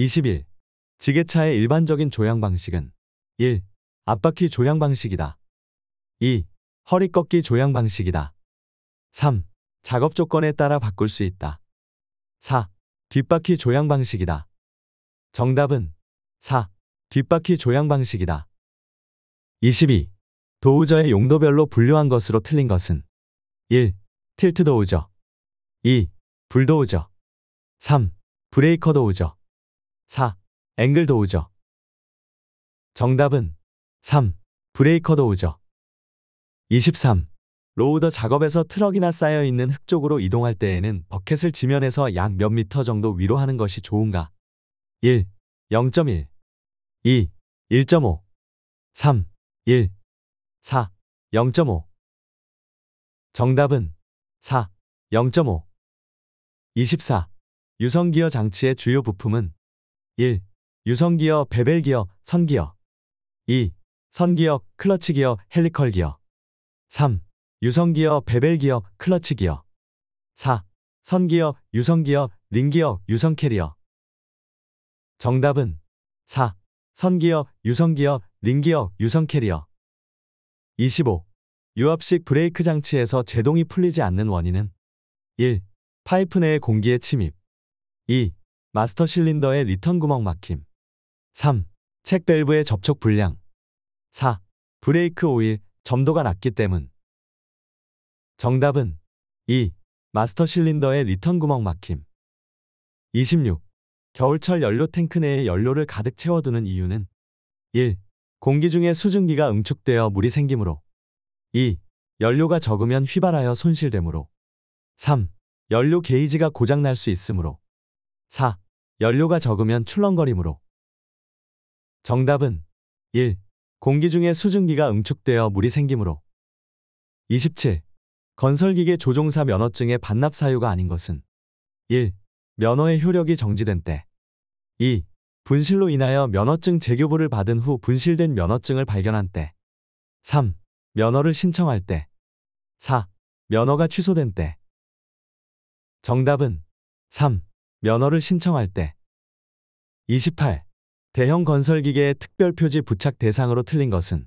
21. 지게차의 일반적인 조향 방식은 1. 앞바퀴 조향 방식이다. 2. 허리 꺾기 조향 방식이다. 3. 작업 조건에 따라 바꿀 수 있다. 4. 뒷바퀴 조향 방식이다. 정답은 4. 뒷바퀴 조향 방식이다. 22. 도우저의 용도별로 분류한 것으로 틀린 것은 1. 틸트 도우저 2. 불도우저 3. 브레이커 도우저 4. 앵글 도우저 정답은 3. 브레이커 도우저 23. 로우더 작업에서 트럭이나 쌓여있는 흙 쪽으로 이동할 때에는 버켓을 지면에서 약 몇 미터 정도 위로 하는 것이 좋은가? 1. 0.1 2. 1.5 3. 1 4. 0.5 정답은 4. 0.5 24. 유성기어 장치의 주요 부품은 1. 유성기어, 베벨기어, 선기어 2. 선기어, 클러치기어, 헬리컬기어 3. 유성기어, 베벨기어, 클러치기어 4. 선기어, 유성기어, 링기어, 유성캐리어 정답은 4. 선기어, 유성기어, 링기어, 유성캐리어 25. 유압식 브레이크 장치에서 제동이 풀리지 않는 원인은 1. 파이프 내의 공기의 침입 2. 마스터 실린더의 리턴 구멍 막힘 3. 책 밸브의 접촉 불량 4. 브레이크 오일 점도가 낮기 때문 정답은 2. 마스터 실린더의 리턴 구멍 막힘 26. 겨울철 연료 탱크 내에 연료를 가득 채워두는 이유는 1. 공기 중에 수증기가 응축되어 물이 생기므로 2. 연료가 적으면 휘발하여 손실되므로 3. 연료 게이지가 고장날 수 있으므로 4. 연료가 적으면 출렁거림으로. 정답은 1. 공기 중에 수증기가 응축되어 물이 생기므로. 27. 건설기계 조종사 면허증의 반납 사유가 아닌 것은 1. 면허의 효력이 정지된 때 2. 분실로 인하여 면허증 재교부를 받은 후 분실된 면허증을 발견한 때 3. 면허를 신청할 때 4. 면허가 취소된 때 정답은 3. 면허를 신청할 때 28. 대형 건설기계의 특별표지 부착 대상으로 틀린 것은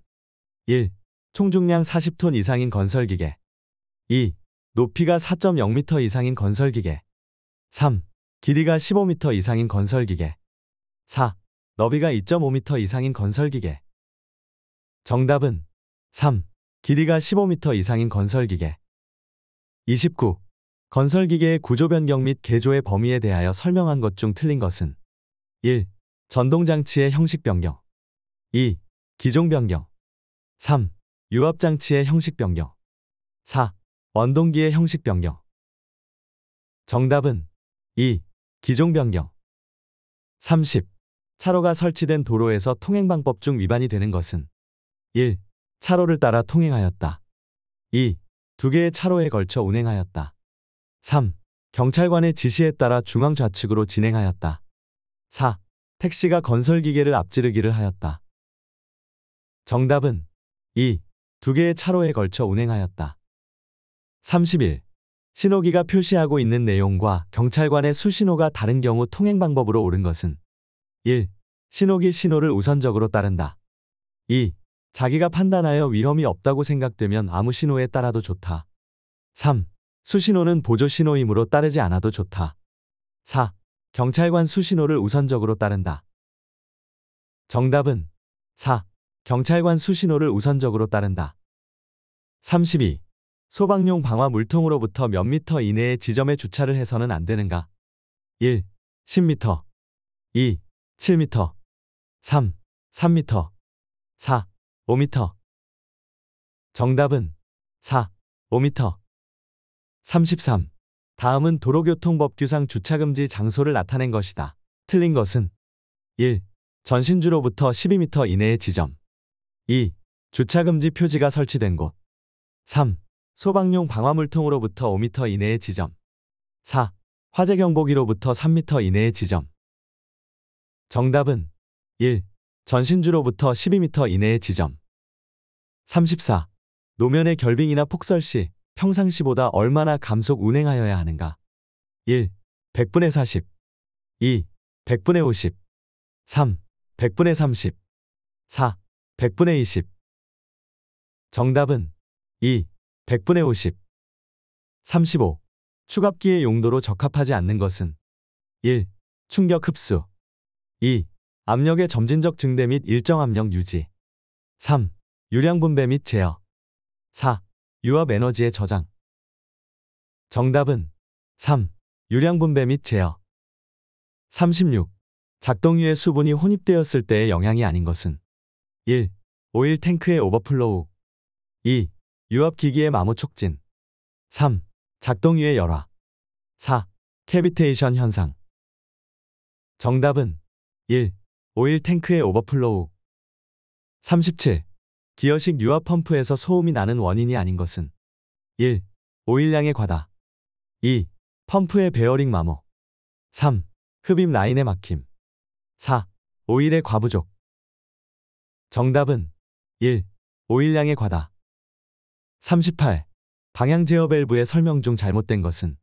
1. 총중량 40톤 이상인 건설기계 2. 높이가 4.0m 이상인 건설기계 3. 길이가 15m 이상인 건설기계 4. 너비가 2.5m 이상인 건설기계 정답은 3. 길이가 15m 이상인 건설기계 29. 건설기계의 구조 변경 및 개조의 범위에 대하여 설명한 것 중 틀린 것은 1. 전동장치의 형식 변경 2. 기종 변경 3. 유압장치의 형식 변경 4. 원동기의 형식 변경 정답은 2. 기종 변경 30. 차로가 설치된 도로에서 통행방법 중 위반이 되는 것은 1. 차로를 따라 통행하였다 2. 두 개의 차로에 걸쳐 운행하였다 3. 경찰관의 지시에 따라 중앙 좌측으로 진행하였다 4. 택시가 건설기계를 앞지르기를 하였다. 정답은 2. 두 개의 차로에 걸쳐 운행하였다. 31. 신호기가 표시하고 있는 내용과 경찰관의 수신호가 다른 경우 통행 방법으로 오른 것은 1. 신호기 신호를 우선적으로 따른다. 2. 자기가 판단하여 위험이 없다고 생각되면 아무 신호에 따라도 좋다. 3. 수신호는 보조 신호이므로 따르지 않아도 좋다. 4. 경찰관 수신호를 우선적으로 따른다. 정답은 4. 경찰관 수신호를 우선적으로 따른다. 32. 소방용 방화 물통으로부터 몇 미터 이내의 지점에 주차를 해서는 안 되는가? 1. 10미터 2. 7미터 3. 3미터 4. 5미터 정답은 4. 5미터 33. 다음은 도로교통법규상 주차금지 장소를 나타낸 것이다. 틀린 것은 1. 전신주로부터 12m 이내의 지점 2. 주차금지 표지가 설치된 곳 3. 소방용 방화물통으로부터 5m 이내의 지점 4. 화재경보기로부터 3m 이내의 지점 정답은 1. 전신주로부터 12m 이내의 지점 34. 노면의 결빙이나 폭설 시 평상시보다 얼마나 감속 운행하여야 하는가. 1. 100분의 40 2. 100분의 50 3. 100분의 30 4. 100분의 20 정답은 2. 100분의 50 35. 추갑기의 용도로 적합하지 않는 것은 1. 충격 흡수 2. 압력의 점진적 증대 및 일정 압력 유지 3. 유량 분배 및 제어 4. 유압 에너지의 저장. 정답은 3. 유량분배 및 제어. 36. 작동유의 수분이 혼입되었을 때의 영향이 아닌 것은 1. 오일 탱크의 오버플로우 2. 유압기기의 마모 촉진 3. 작동유의 열화 4. 캐비테이션 현상 정답은 1. 오일 탱크의 오버플로우 37. 기어식 유아 펌프에서 소음이 나는 원인이 아닌 것은 1. 오일량의 과다 2. 펌프의 베어링 마모 3. 흡입 라인의 막힘 4. 오일의 과부족 정답은 1. 오일량의 과다 38. 방향 제어 밸브의 설명 중 잘못된 것은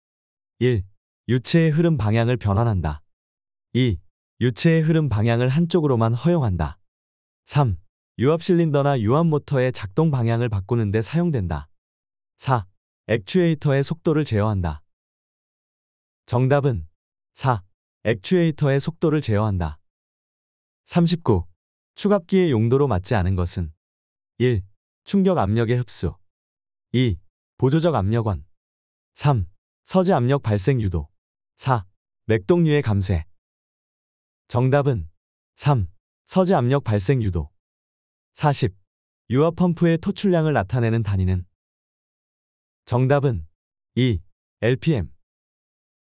1. 유체의 흐름 방향을 변환한다. 2. 유체의 흐름 방향을 한쪽으로만 허용한다. 3. 유압 실린더나 유압 모터의 작동 방향을 바꾸는 데 사용된다. 4. 액추에이터의 속도를 제어한다. 정답은 4. 액추에이터의 속도를 제어한다. 39. 추갑기의 용도로 맞지 않은 것은 1. 충격 압력의 흡수 2. 보조적 압력원 3. 서지 압력 발생 유도 4. 맥동류의 감쇄 정답은 3. 서지 압력 발생 유도 40. 유압 펌프의 토출량을 나타내는 단위는 정답은 2. LPM